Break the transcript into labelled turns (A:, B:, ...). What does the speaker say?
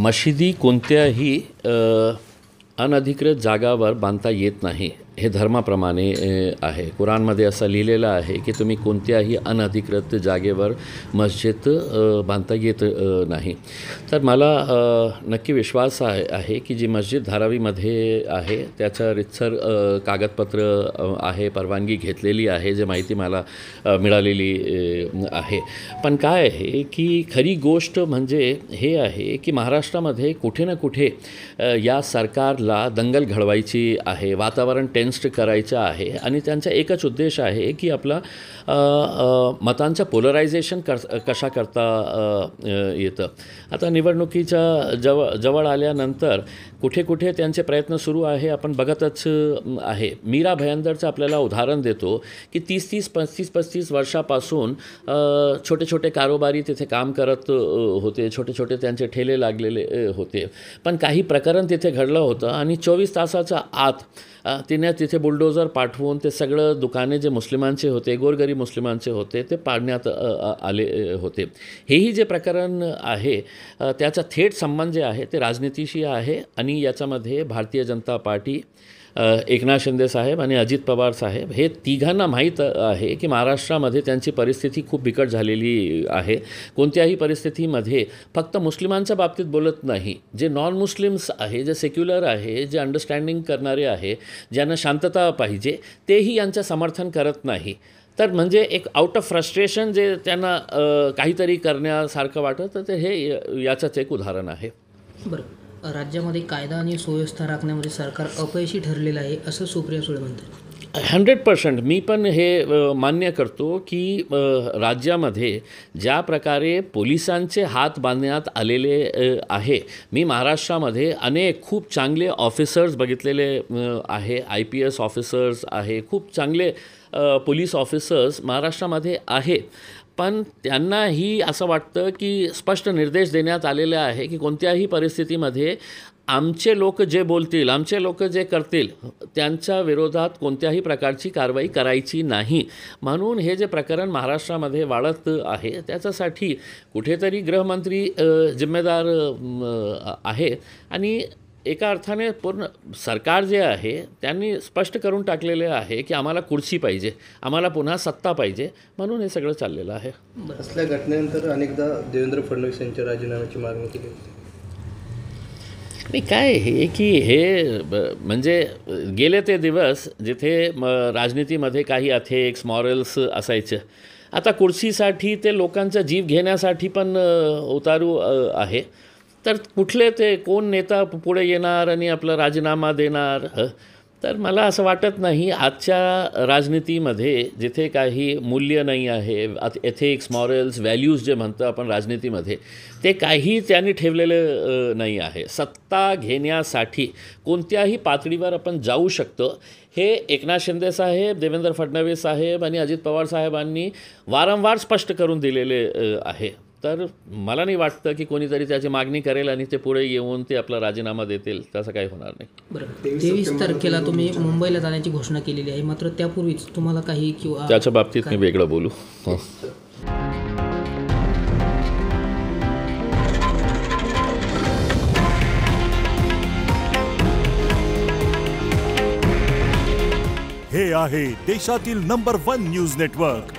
A: मशिदी कोणत्याही अनधिकृत जागावर बांधता येत नाही हे धर्माप्रमाणे आहे कुराणमध्ये असं लिहिलेलं आहे की तुम्ही कोणत्याही अनधिकृत जागेवर मस्जिद बांधता येत नाही तर मला नक्की विश्वास आहे की जी मस्जिद धारावीमध्ये आहे त्याचं रितसर कागदपत्र आहे परवानगी घेतलेली आहे जे माहिती मला मिळालेली आहे पण काय आहे की खरी गोष्ट म्हणजे हे आहे की महाराष्ट्रामध्ये कुठे ना कुठे या सरकारला दंगल घडवायची आहे वातावरण टे अगेन्स्ट करायचा आहे आणि त्यांचा एकच उद्देश आहे की आपला मतांचं पोलरायझेशन कर कशा करता येतं आता निवडणुकीच्या जव जवळ आल्यानंतर कुठे कुठे त्यांचे प्रयत्न सुरू आहे आपण बघतच आहे मीरा भयंदरचं आपल्याला उदाहरण देतो की तीस तीस पस्तीस पस्तीस वर्षापासून छोटे छोटे कारोबारी तिथे काम करत होते छोटे छोटे त्यांचे ठेले लागलेले होते पण काही प्रकरण तिथे घडलं होतं आणि चोवीस तासाच्या आत तिने तिथे बुलडोजर पाठवून ते सगळं दुकाने जे मुस्लिमांचे होते गोरगरीब मुस्लिमांचे होते ते पाडण्यात आले होते हेही जे प्रकरण आहे त्याचा थेट संबंध जे आहे ते राजनितीशी आहे आणि याच्यामध्ये भारतीय जनता पार्टी एकनाथ शिंदे साहेब आणि अजित पवार साहेब हे तिघांना माहीत आहे की महाराष्ट्रामध्ये त्यांची परिस्थिती खूप बिकट झालेली आहे कोणत्याही परिस्थितीमध्ये फक्त मुस्लिमांच्या बाबतीत बोलत नाही जे नॉन मुस्लिम्स आहे जे सेक्युलर आहे जे अंडरस्टँडिंग करणारे आहे ज्यांना शांतता पाहिजे तेही यांचं समर्थन करत नाही तर म्हणजे एक आउट ऑफ फ्रस्ट्रेशन जे त्यांना काहीतरी करण्यासारखं वाटतं तर ते हे याचंच एक उदाहरण आहे
B: बरं राज्यामध्ये कायदा आणि सुव्यवस्था राखण्यामध्ये सरकार अपयशी ठरलेलं आहे असं सुप्रिया सुळे म्हणतात
A: हंड्रेड पर्सेंट मी पण हे मान्य करतो की राज्यामध्ये ज्या प्रकारे पोलिसांचे हात बांधण्यात आलेले आहे मी महाराष्ट्रामध्ये अनेक खूप चांगले ऑफिसर्स बघितलेले आहे आय पी एस ऑफिसर्स आहे खूप चांगले पोलीस ऑफिसर्स महाराष्ट्रामध्ये आहेत पण त्यांनाही असं वाटतं की स्पष्ट निर्देश देण्यात आलेले आहे की कोणत्याही परिस्थितीमध्ये आमचे लोक जे बोलतील आमचे लोक जे करतील त्यांच्या विरोधात कोणत्याही प्रकारची कारवाई करायची नाही म्हणून हे जे प्रकरण महाराष्ट्रामध्ये वाढत आहे त्याच्यासाठी कुठेतरी गृहमंत्री जिम्मेदार आहे आणि एका अर्थाने पूर्ण सरकार जे आहे त्यांनी स्पष्ट करून टाकलेले आहे की आम्हाला कुर्सी पाहिजे आम्हाला पुन्हा सत्ता पाहिजे म्हणून हे सगळं चाललेलं आहे
B: असल्या घटनेनंतर अनेकदा देवेंद्र फडणवीस यांच्या राजीनाम्याची मागणी केली होती
A: नाही काय हे की हे म्हणजे गेले ते दिवस जिथे म राजनीतीमध्ये काही अथेक्स मॉरल्स असायचे आता कुर्सीसाठी ते लोकांचा जीव घेण्यासाठी पण उतारू आहे तर कुठले ते कोण नेता पुढे येणार आणि आपला राजीनामा देणार तर मला असं वाटत नाही आजच्या राजनीतीमध्ये जिथे काही मूल्य नाही आहे एथिक्स मॉरल्स व्हॅल्यूज जे म्हणतो आपण राजनीतीमध्ये ते काही त्यांनी ठेवलेलं नाही आहे सत्ता घेण्यासाठी कोणत्याही पातळीवर आपण जाऊ शकतो हे एकनाथ शिंदे साहेब देवेंद्र फडणवीस साहेब आणि अजित पवार साहेबांनी वारंवार स्पष्ट करून दिलेले आहे तर मला नाही वाटतं की कोणीतरी त्याची मागणी करेल आणि ते पुढे येऊन ते आपला राजीनामा देतील तसं काही होणार नाही बरं तेवीस तारखेला तुम्ही
B: मुंबईला जाण्याची घोषणा केलेली आहे मात्र त्यापूर्वीच तुम्हाला काही किंवा त्याच्या बाबतीत मी वेगळं
A: बोलू हो. हे आहे देशातील नंबर वन न्यूज नेटवर्क